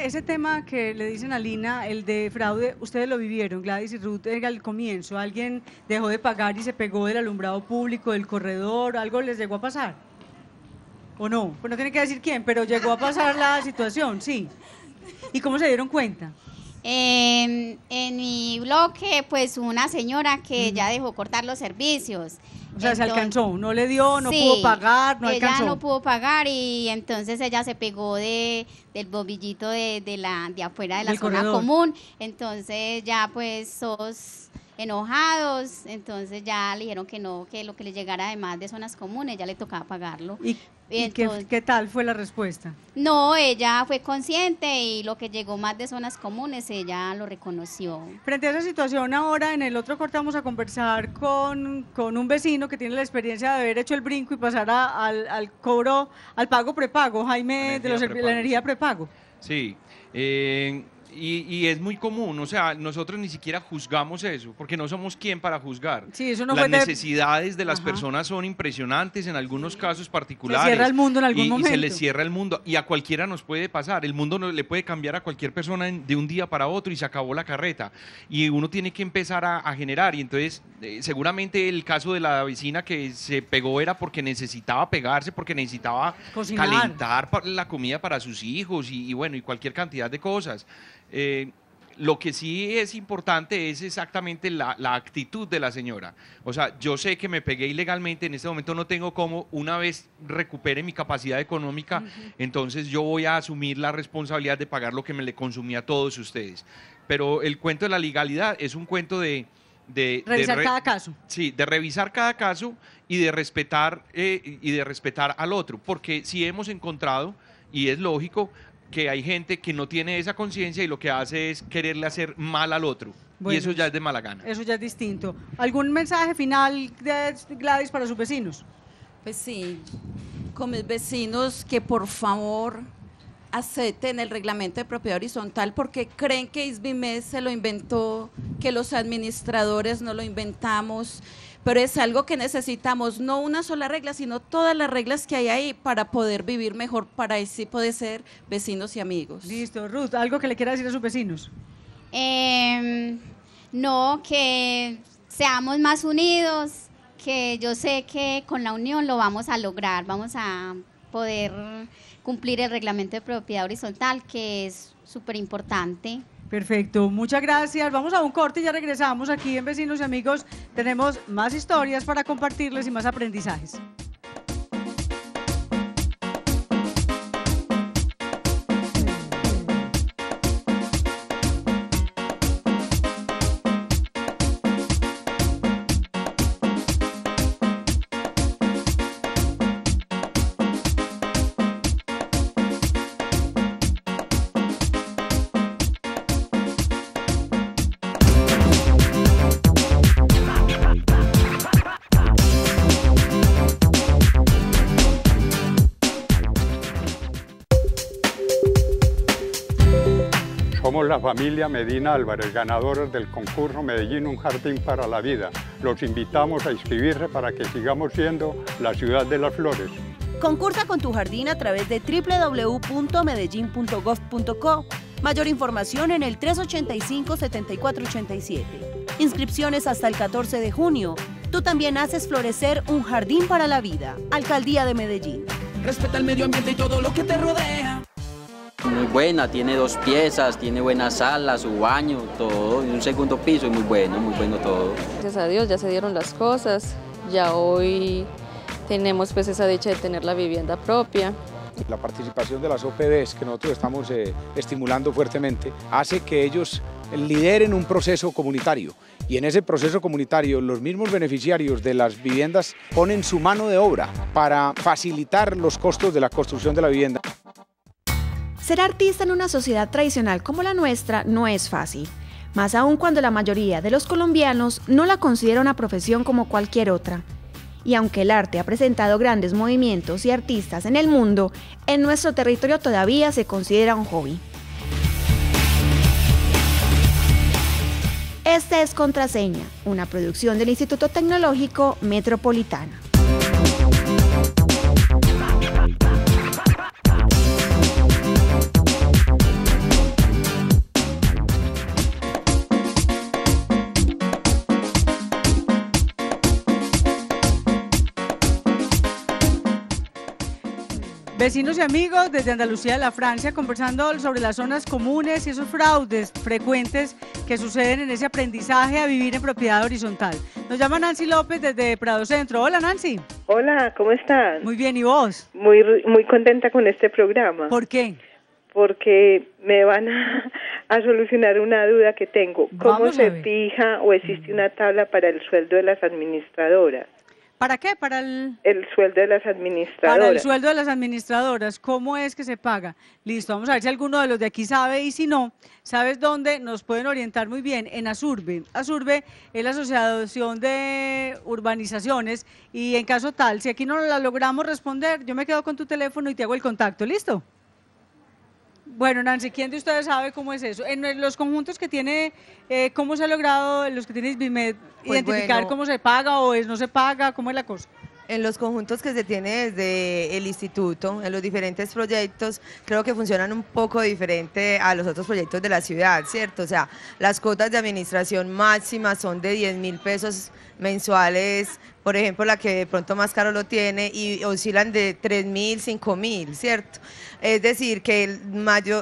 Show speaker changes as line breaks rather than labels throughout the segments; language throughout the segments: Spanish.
Ese, tema que le dicen a Lina, el de fraude, ustedes lo vivieron, Gladys y Ruth, al comienzo. ¿Alguien dejó de pagar y se pegó del alumbrado público, del corredor? ¿Algo les llegó a pasar? ¿O no? Pues no tiene que decir quién, pero llegó a pasar la situación, sí. ¿Y cómo se dieron cuenta?
en mi bloque, pues una señora que ya dejó cortar los servicios o sea, se alcanzó, no le dio, no pudo pagar, no ella no pudo pagar y entonces ella se pegó de, del bobillito de, la, de afuera de la zona común. Entonces ya pues sos enojados, entonces ya le dijeron que no, que lo que le llegara además de zonas comunes ya le tocaba pagarlo. ¿Y,
qué, tal fue la respuesta?
No, ella fue consciente y lo que llegó más de zonas comunes ella lo reconoció. Frente a esa situación ahora, en
el otro corte vamos a conversar con, un vecino que tiene la experiencia de haber hecho el brinco y pasar al, cobro, al pago prepago, Jaime, de la energía prepago.
Sí, y, es muy común, o sea, nosotros ni siquiera juzgamos eso, porque no somos quien para juzgar. Sí, eso no las necesidades de, las personas son impresionantes en algunos casos particulares. Se cierra el mundo en algún momento. Y se le cierra el mundo, y a cualquiera nos puede pasar. El mundo no, le puede cambiar a cualquier persona de un día para otro y se acabó la carreta. Y uno tiene que empezar a, generar. Y entonces, eh, seguramente el caso de la vecina que se pegó era porque necesitaba pegarse, porque necesitaba calentar la comida para sus hijos y, bueno, y cualquier cantidad de cosas. Eh, lo que sí es importante es exactamente la, actitud de la señora. O sea, yo sé que me pegué ilegalmente, en este momento no tengo cómo, una vez recupere mi capacidad económica, entonces yo voy a asumir la responsabilidad de pagar lo que me le consumí a todos ustedes. Pero el cuento de la legalidad es un cuento de... de revisar cada caso. Sí, de revisar cada caso y de respetar, eh, y de respetar al otro, porque si hemos encontrado y es lógico, que hay gente que no tiene esa conciencia y lo que hace es quererle hacer mal al otro. y eso ya es de mala gana.
Eso ya es distinto. ¿Algún mensaje final de Gladys para sus vecinos? Pues sí,
con mis vecinos que por favor acepten el reglamento de propiedad horizontal porque creen que Isbimed se lo inventó, que los administradores no lo inventamos, pero es algo que necesitamos, no una sola regla, sino todas las reglas que hay ahí para poder vivir mejor, para así poder ser vecinos y amigos. Listo, Ruth, ¿algo que le quiera decir a sus vecinos?
Em, no, que seamos más unidos, que yo sé que con la unión lo vamos a lograr, vamos a poder cumplir el reglamento de propiedad horizontal, que es súper importante. Perfecto, muchas gracias. Vamos a un corte y ya regresamos aquí en
Vecinos y Amigos. Tenemos más historias para compartirles y más aprendizajes.
familia Medina Álvarez, ganadores del concurso Medellín Un Jardín para la Vida. Los invitamos a inscribirse para que sigamos siendo la ciudad de las flores.
Concursa con tu jardín a través de www.medellin.gov.co. Mayor información en el 385-7487. Inscripciones hasta el 14 de junio. Tú también haces florecer un jardín para la vida. Alcaldía
de Medellín. Respeta el medio ambiente y todo lo que te rodea.
Muy buena, tiene dos piezas, tiene buena sala, su baño, todo, y un segundo piso, muy bueno, muy bueno todo.
Gracias a Dios ya se dieron las cosas, ya hoy tenemos pues esa dicha de tener la vivienda propia.
La participación de las OPDs que nosotros estamos eh, estimulando fuertemente hace que ellos lideren un proceso comunitario y en ese proceso comunitario los mismos beneficiarios de las viviendas ponen su mano de obra para facilitar los costos de la construcción de la vivienda.
Ser artista en una sociedad tradicional como la nuestra no es fácil, más aún cuando la mayoría de los colombianos no la considera una profesión como cualquier otra. Y aunque el arte ha presentado grandes movimientos y artistas en el mundo, en nuestro territorio todavía se considera un hobby. Esta es Contraseña, una producción del Instituto Tecnológico Metropolitana.
Vecinos y amigos desde Andalucía la Francia conversando sobre las zonas comunes y esos fraudes frecuentes que suceden en ese aprendizaje a vivir en propiedad horizontal. Nos llama Nancy López desde Prado Centro. Hola Nancy. Hola, ¿cómo estás? Muy bien, ¿y vos? Muy, muy contenta con este programa. ¿Por qué? Porque me van a, solucionar una duda que tengo. ¿Cómo se fija o existe mm. una tabla para el sueldo de las administradoras? ¿Para qué? Para el... sueldo de las administradoras. Para el sueldo de las administradoras. ¿Cómo es que se paga? Listo, vamos a ver si alguno de los de aquí sabe y si no, ¿sabes dónde? Nos pueden orientar muy bien en Asurbe. Asurbe es la Asociación de Urbanizaciones y en caso tal, si aquí no la logramos responder, yo me quedo con tu teléfono y te hago el contacto. ¿Listo? Bueno, Nancy, ¿quién de ustedes sabe cómo es eso? En los conjuntos que tiene, eh, ¿cómo se ha logrado, los que tiene Bimed, pues identificar cómo se paga o es, no se paga? ¿Cómo es la cosa?
en los conjuntos que se tiene desde el instituto, en los diferentes proyectos, creo que funcionan un poco diferente a los otros proyectos de la ciudad, ¿cierto? O sea, las cuotas de administración máximas son de 10 mil pesos mensuales, por ejemplo, la que de pronto más caro lo tiene, y oscilan de 3 mil, 5 mil, ¿cierto? Es decir, que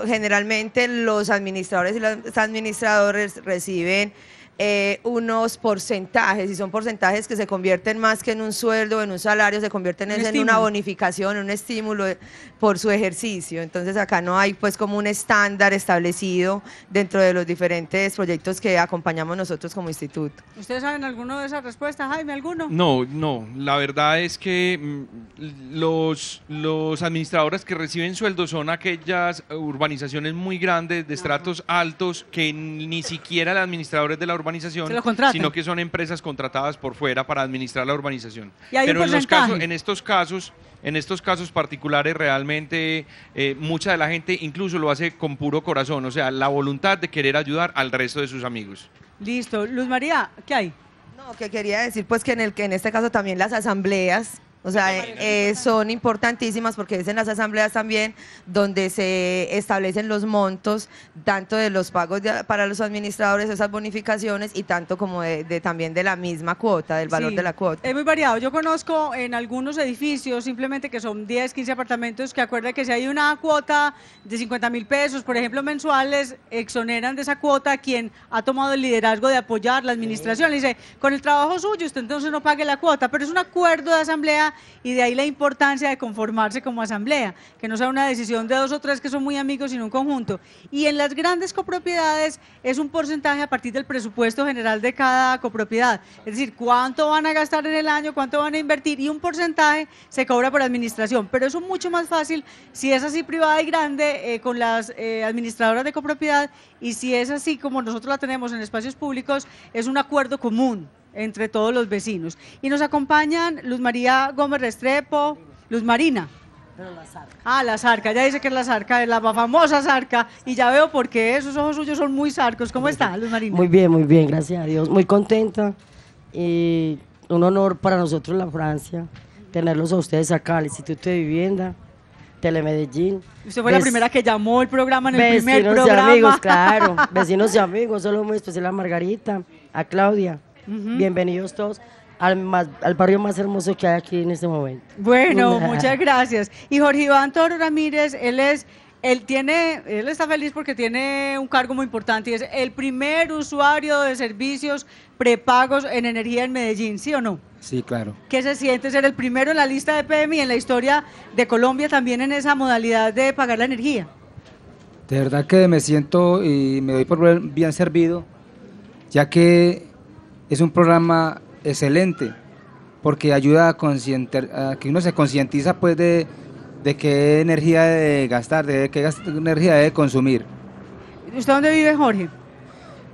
generalmente los administradores y los administradores reciben eh, unos porcentajes, y son porcentajes que se convierten más que en un sueldo, en un salario, se convierten en una bonificación, un estímulo eh, por su ejercicio. Entonces acá no hay pues como un estándar establecido dentro de los diferentes proyectos que acompañamos nosotros como instituto.
¿Ustedes saben alguno de esas respuestas, Jaime? ¿Alguno?
No, no. La verdad es que mm, los, los administradores que reciben sueldo son aquellas urbanizaciones muy grandes, de estratos altos, que ni siquiera los administradores de la urbanización sino que son empresas contratadas por fuera para administrar la urbanización. Pero en, los casos, en estos casos, en estos casos particulares realmente eh, mucha de la gente incluso lo hace con puro corazón, o sea, la voluntad de querer ayudar al resto de sus amigos.
Listo, Luz María, ¿qué hay? No, que quería decir pues que en el que en este caso también las asambleas o sea, eh, eh, son importantísimas porque es en las asambleas también donde se establecen los montos, tanto de los pagos para los administradores, esas bonificaciones, y tanto como de, también de la misma cuota, del valor de la cuota.
Es muy variado. Yo conozco en algunos edificios, simplemente que son 10, 15 apartamentos, que acuerda que si hay una cuota de 50 mil pesos, por ejemplo, mensuales, exoneran de esa cuota a quien ha tomado el liderazgo de apoyar la administración. Le dice, con el trabajo suyo, usted entonces no pague la cuota, pero es un acuerdo de asamblea y de ahí la importancia de conformarse como asamblea, que no sea una decisión de dos o tres que son muy amigos, sino un conjunto. Y en las grandes copropiedades es un porcentaje a partir del presupuesto general de cada copropiedad, es decir, cuánto van a gastar en el año, cuánto van a invertir y un porcentaje se cobra por administración, pero eso es mucho más fácil si es así privada y grande eh, con las eh, administradoras de copropiedad y si es así como nosotros la tenemos en espacios públicos, es un acuerdo común entre todos los vecinos. Y nos acompañan Luz María Gómez Restrepo, Luz Marina. Pero la zarca. Ah, la zarca, ya dice que es la zarca, es la famosa zarca, y ya veo por qué esos ojos suyos son muy zarcos. ¿Cómo está, Luz Marina? Muy
bien, muy bien, gracias a Dios. Muy contenta. Y un honor para nosotros la Francia, tenerlos a ustedes acá, al Instituto de Vivienda. Telemedellín. Usted fue la primera
que llamó el programa en el primer
programa. Vecinos y amigos, claro. Vecinos y amigos, solo muy especial a Margarita, a Claudia, Bienvenidos todos. Al, barrio más hermoso que hay aquí en este momento. Bueno, muchas
gracias. Y Jorge Iván Toro Ramírez, él es, él tiene, él está feliz porque tiene un cargo muy importante y es el primer usuario de servicios prepagos en energía en Medellín, ¿sí o no? Sí, claro. ¿Qué se siente ser el primero en la lista de PMI en la historia de Colombia también en esa modalidad de pagar la energía?
De verdad que me siento y me doy por bien servido, ya que es un programa excelente porque ayuda a, que uno se concientiza pues de, de, qué energía debe gastar, de qué energía debe consumir.
¿Usted dónde vive, Jorge?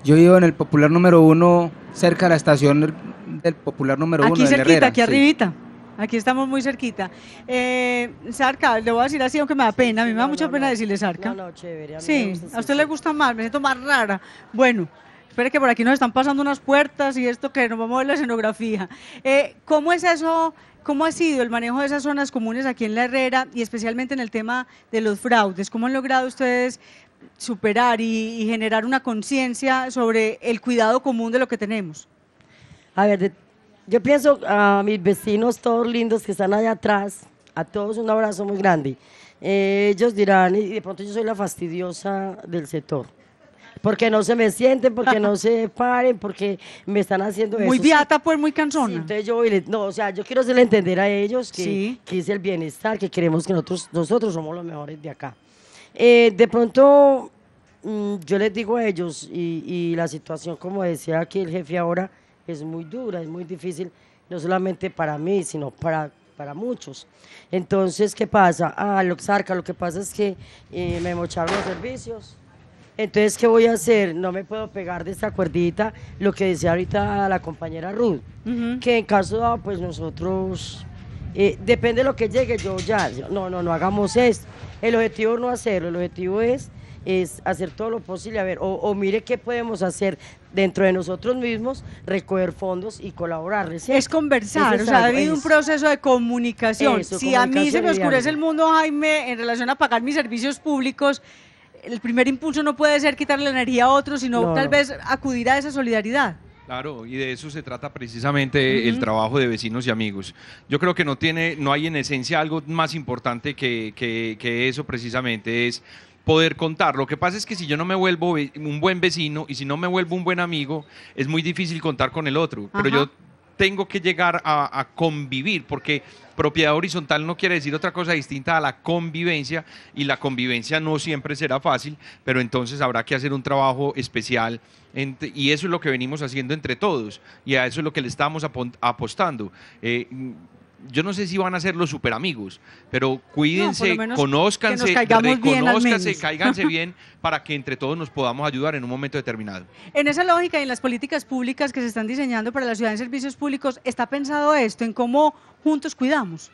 Yo vivo en el Popular número uno, cerca de la estación del Popular número uno. Aquí cerquita, aquí arribita.
Aquí estamos muy cerquita. Eh, Sarca, le voy a decir así, aunque me da pena, me da mucha pena decirle Sarca. sí, a usted le gusta más, me siento más rara. Bueno, Espera que por aquí nos están pasando unas puertas y esto que nos vamos a ver la escenografía. Eh, ¿Cómo es eso? ¿Cómo ha sido el manejo de esas zonas comunes aquí en La Herrera y especialmente en el tema de los fraudes? ¿Cómo han logrado ustedes superar y, generar una conciencia sobre el cuidado común de lo que tenemos?
A ver, yo pienso a mis vecinos todos lindos que están allá atrás, a todos un abrazo muy grande. Eh, ellos dirán, y de pronto yo soy la fastidiosa del sector porque no se me sienten, porque no se paren, porque me están haciendo eso. Muy viata, pues, muy cansona. entonces yo, no, o sea, yo quiero hacerle entender a ellos que, es el bienestar, que queremos que nosotros, nosotros somos los mejores de acá. Eh, de pronto, mm, yo les digo a ellos, y, la situación, como decía aquí el jefe ahora, es muy dura, es muy difícil, no solamente para mí, sino para para muchos. Entonces, ¿qué pasa? Ah, lo que pasa es que eh, me mocharon los servicios, entonces, ¿qué voy a hacer? No me puedo pegar de esta cuerdita, lo que decía ahorita la compañera Ruth, que en caso dado, pues nosotros, eh, depende de lo que llegue, yo ya, no, no, no hagamos esto. El objetivo no hacerlo, el objetivo es es hacer todo lo posible, a ver, o, mire qué podemos hacer dentro de nosotros mismos, recoger
fondos y colaborar. Es conversar, o sea, ha habido un proceso de comunicación. si a mí se me oscurece el mundo, Jaime, en relación a pagar mis servicios públicos, el primer impulso no puede ser quitarle la energía a otro, sino tal vez acudir a esa solidaridad.
Claro, y de eso se trata precisamente el trabajo de vecinos y amigos. Yo creo que no tiene, no hay en esencia algo más importante que, eso precisamente es poder contar. Lo que pasa es que si yo no me vuelvo un buen vecino y si no me vuelvo un buen amigo, es muy difícil contar con el otro. Pero yo tengo que llegar a, convivir, porque propiedad horizontal no quiere decir otra cosa distinta a la convivencia y la convivencia no siempre será fácil, pero entonces habrá que hacer un trabajo especial y eso es lo que venimos haciendo entre todos y a eso es lo que le estamos apostando. Eh, yo no sé si van a ser los super amigos, pero cuídense, no, conózcanse, reconózcanse, bien bien para que entre todos nos podamos ayudar en un momento determinado.
En esa lógica y en las políticas públicas que se están diseñando para la ciudad de servicios públicos, ¿está pensado esto en cómo juntos cuidamos?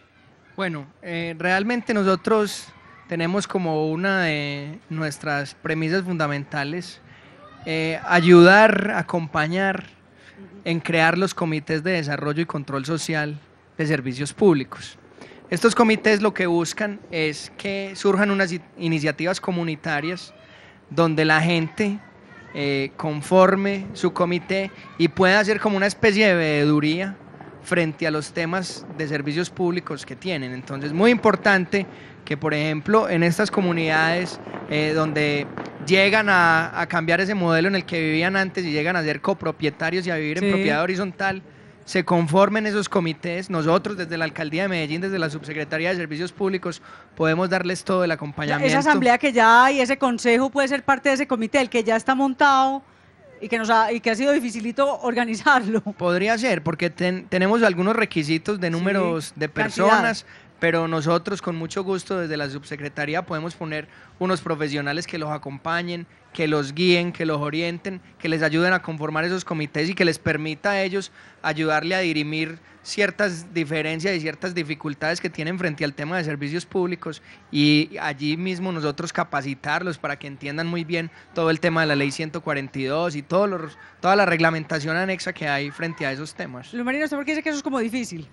Bueno, eh, realmente nosotros tenemos como una de nuestras premisas fundamentales eh, ayudar, acompañar en crear los comités de desarrollo y control social servicios públicos. Estos comités lo que buscan es que surjan unas iniciativas comunitarias donde la gente eh, conforme su comité y pueda hacer como una especie de veeduría frente a los temas de servicios públicos que tienen. Entonces, muy importante que, por ejemplo, en estas comunidades eh, donde llegan a, cambiar ese modelo en el que vivían antes y llegan a ser copropietarios y a vivir en propiedad horizontal, se conformen esos comités, nosotros desde la Alcaldía de Medellín, desde la Subsecretaría de Servicios Públicos, podemos darles todo el acompañamiento. Esa asamblea
que ya hay, ese consejo puede ser parte de ese comité, el que ya está montado
y que, nos ha, y que ha sido dificilito organizarlo. Podría ser, porque tenemos algunos requisitos de números de personas, pero nosotros con mucho gusto desde la subsecretaría podemos poner unos profesionales que los acompañen, que los guíen, que los orienten, que les ayuden a conformar esos comités y que les permita a ellos ayudarle a dirimir ciertas diferencias y ciertas dificultades que tienen frente al tema de servicios públicos y allí mismo nosotros capacitarlos para que entiendan muy bien todo el tema de la ley 142 y todos los, toda la reglamentación anexa que hay frente a esos temas.
Luis Marino, ¿usted por qué dice que eso es como difícil?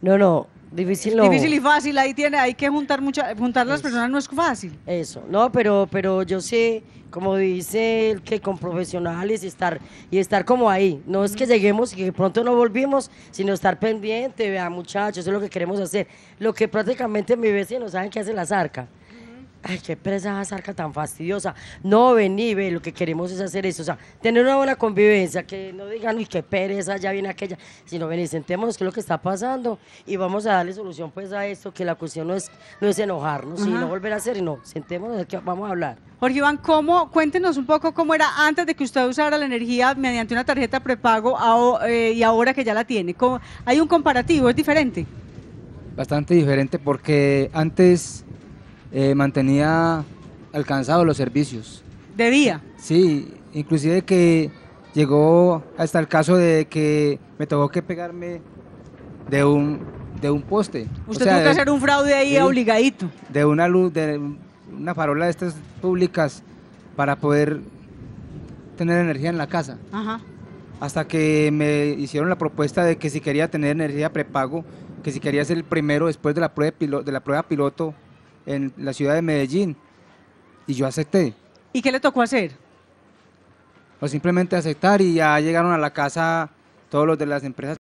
No, no, difícil no. Difícil y fácil, ahí tiene, hay que juntar muchas, juntar las personas no es fácil.
Eso, no, pero, pero yo sé, como dice el que con profesionales y estar, y estar como ahí. No es que lleguemos y que pronto no volvimos, sino estar pendiente, vea muchachos, eso es lo que queremos hacer. Lo que prácticamente mi vecino saben que hace la zarca ay, qué presa esa arca tan fastidiosa. No, vení, ve, lo que queremos es hacer eso, o sea, tener una buena convivencia, que no digan, uy, qué pereza, ya viene aquella, sino vení, sentémonos, qué es lo que está pasando y vamos a darle solución pues a esto,
que la cuestión no es, enojarnos y no volver a hacer, no, sentémonos, que vamos a hablar. Jorge Iván, ¿cómo, cuéntenos un poco cómo era antes de que usted usara la energía mediante una tarjeta prepago eh, y ahora que ya la tiene. ¿Hay un comparativo? ¿Es diferente?
Bastante diferente porque antes eh, mantenía alcanzados los servicios. ¿De día? Sí, inclusive que llegó hasta el caso de que me tocó que pegarme de un, de un poste. Usted tuvo que hacer
un fraude ahí obligadito.
De una luz, de una farola de estas públicas para poder tener energía en la casa. Hasta que me hicieron la propuesta de que si quería tener energía prepago, que si quería ser el primero después de la de la prueba piloto en la ciudad de Medellín. Y yo acepté.
¿Y qué le tocó hacer?
Pues simplemente aceptar y ya llegaron a la casa todos los de las empresas